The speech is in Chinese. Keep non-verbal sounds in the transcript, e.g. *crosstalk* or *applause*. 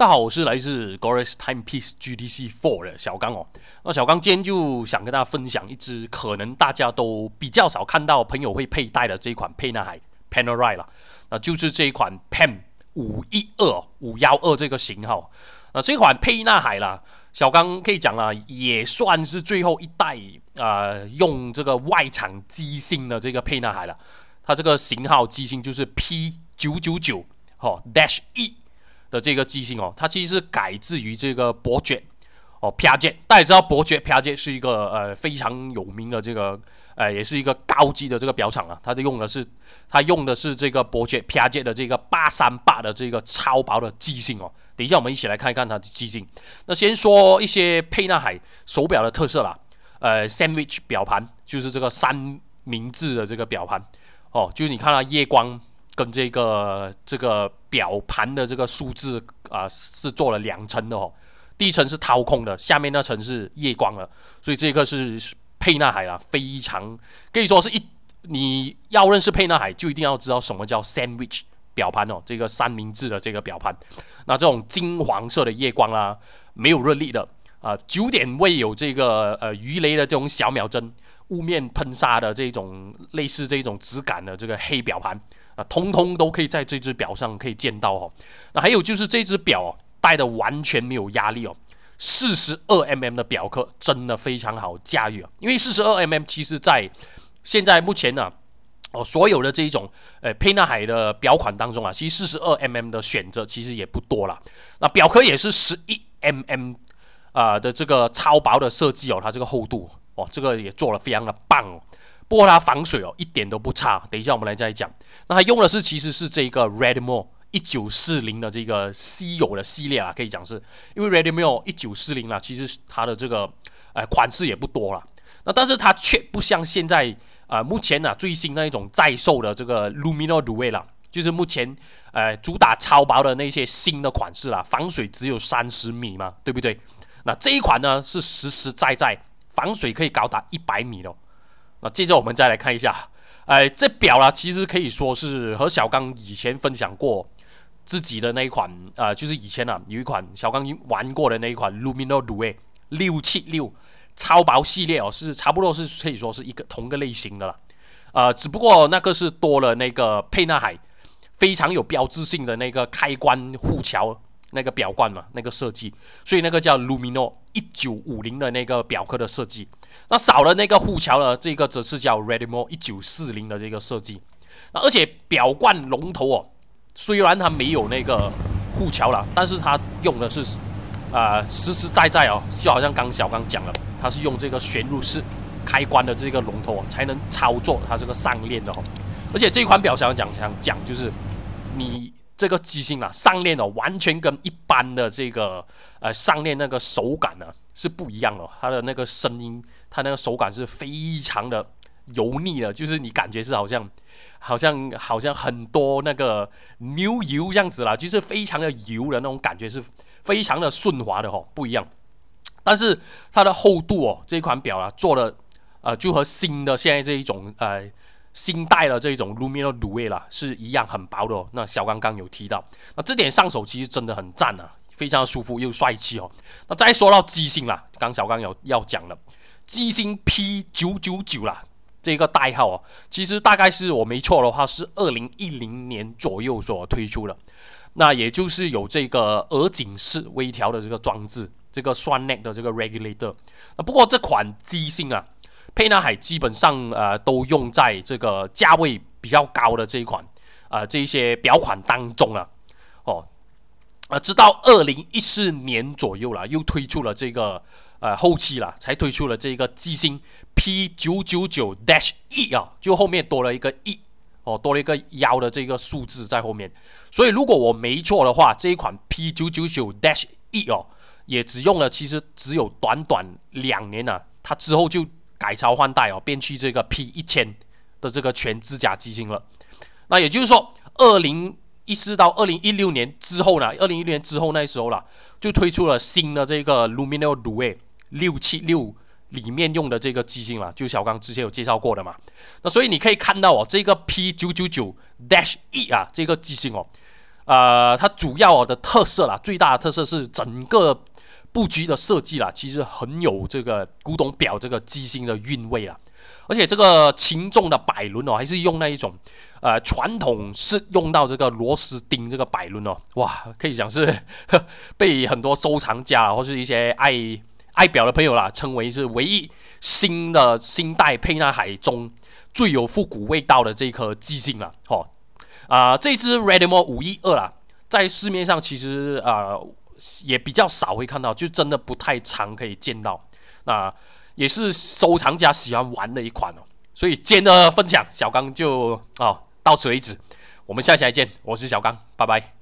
大家好，我是来自 Goros Timepiece g d c Four 的小刚哦。那小刚今天就想跟大家分享一支可能大家都比较少看到、朋友会佩戴的这一款沛纳海 Panerai 啦，那就是这一款 p a m 五一二五幺二这个型号。那这款沛纳海啦，小刚可以讲了，也算是最后一代啊，用这个外厂机芯的这个沛纳海了。它这个型号机芯就是 P 九九九好 Dash 一的这个机芯哦，它其实是改自于这个伯爵，哦 p a t e 大家知道伯爵 p a t e 是一个呃非常有名的这个，呃，也是一个高级的这个表厂啊。它用的是，它用的是这个伯爵 p a t e 的这个八三八的这个超薄的机芯哦。等一下，我们一起来看一看它的机芯。那先说一些沛纳海手表的特色啦。呃，Sandwich 表盘就是这个三明治的这个表盘，哦，就是你看它夜光。跟这个这个表盘的这个数字啊，是做了两层的哦。第一层是掏空的，下面那层是夜光的。所以这个是沛纳海啦，非常可以说是一你要认识沛纳海，就一定要知道什么叫 sandwich 表盘哦，这个三明治的这个表盘。那这种金黄色的夜光啦，没有热力的啊。九点位有这个呃鱼雷的这种小秒针，雾面喷砂的这种类似这种质感的这个黑表盘。通通都可以在这只表上可以见到哦。那还有就是这只表哦，戴的完全没有压力哦。四十二 mm 的表壳真的非常好驾驭啊，因为四十二 mm 其实在现在目前呢，哦所有的这一种呃，沛纳海的表款当中啊，其实四十二 mm 的选择其实也不多了。那表壳也是十一 mm 啊的这个超薄的设计哦，它这个厚度哦，这个也做了非常的棒哦。不过它防水哦，一点都不差。等一下我们来再讲。那它用的是其实是这个 Redmo 一九四零的这个稀有的系列啊，可以讲是，因为 Redmo 一九四零啊，其实它的这个呃款式也不多了。那但是它却不像现在呃目前呢最新那一种在售的这个 l u m i n o d l e t 了，就是目前呃主打超薄的那些新的款式啦，防水只有三十米嘛，对不对？那这一款呢是实实在在防水可以高达一百米的，那接着我们再来看一下，哎，这表啦，其实可以说是和小刚以前分享过自己的那一款，呃，就是以前呢有一款小刚已经玩过的那一款 Luminox d u 六七六超薄系列哦，是差不多是可以说是一个同个类型的了，呃，只不过那个是多了那个佩纳海非常有标志性的那个开关护桥那个表冠嘛，那个设计，所以那个叫 l u m i n o 一九五零的那个表壳的设计。那少了那个护桥的这个则是叫 Redmo 一九四零的这个设计，那而且表冠龙头哦，虽然它没有那个护桥了，但是它用的是，呃实实在在哦，就好像刚小刚讲了，它是用这个旋入式开关的这个龙头哦，才能操作它这个上链的哦。而且这款表想讲想讲就是，你。这个机芯啊，上链哦，完全跟一般的这个呃上链那个手感呢是不一样的。它的那个声音，它那个手感是非常的油腻的，就是你感觉是好像，好像好像很多那个牛油样子啦，就是非常的油的那种感觉，是非常的顺滑的吼，不一样。但是它的厚度哦，这款表啊做的呃就和新的现在这一种呃。新代的这种 Lumino l u e o 啦，e 是一样很薄的哦。那小刚刚有提到，那这点上手其实真的很赞呐，非常舒服又帅气哦。那再说到机芯啦，刚小刚有要讲的机芯 P999 啦，这个代号哦，其实大概是我没错的话是二零一零年左右所推出的，那也就是有这个耳颈式微调的这个装置，这个酸 w c 的这个 Regulator。那不过这款机芯啊。沛纳海基本上呃都用在这个价位比较高的这一款呃这一些表款当中了哦啊，直到二零一四年左右了，又推出了这个呃后期了，才推出了这个机芯 P 九九九 -E 啊，就后面多了一个 E 哦，多了一个幺的这个数字在后面。所以如果我没错的话，这一款 P 九九九 -E 哦，也只用了其实只有短短两年啊，它之后就改朝换代哦，变去这个 P 一千的这个全支架机芯了。那也就是说，二零一四到二零一六年之后呢，二零一六年之后那时候了，就推出了新的这个 Luminal d u 诶六七六里面用的这个机芯了，就小刚之前有介绍过的嘛。那所以你可以看到哦，这个 P 九九九 Dash -E 啊这个机芯哦，呃，它主要的特色啦，最大的特色是整个。布局的设计啦，其实很有这个古董表这个机芯的韵味啦，而且这个擒重的摆轮哦，还是用那一种，呃，传统是用到这个螺丝钉这个摆轮哦，哇，可以讲是 *laughs* 被很多收藏家或是一些爱爱表的朋友啦，称为是唯一新的新代沛纳海中最有复古味道的这颗机芯了，哦，啊，这支 Redmo 五一二啦，在市面上其实啊。也比较少会看到，就真的不太常可以见到。那也是收藏家喜欢玩的一款哦。所以今天的分享，小刚就啊到此为止。我们下期再见，我是小刚，拜拜。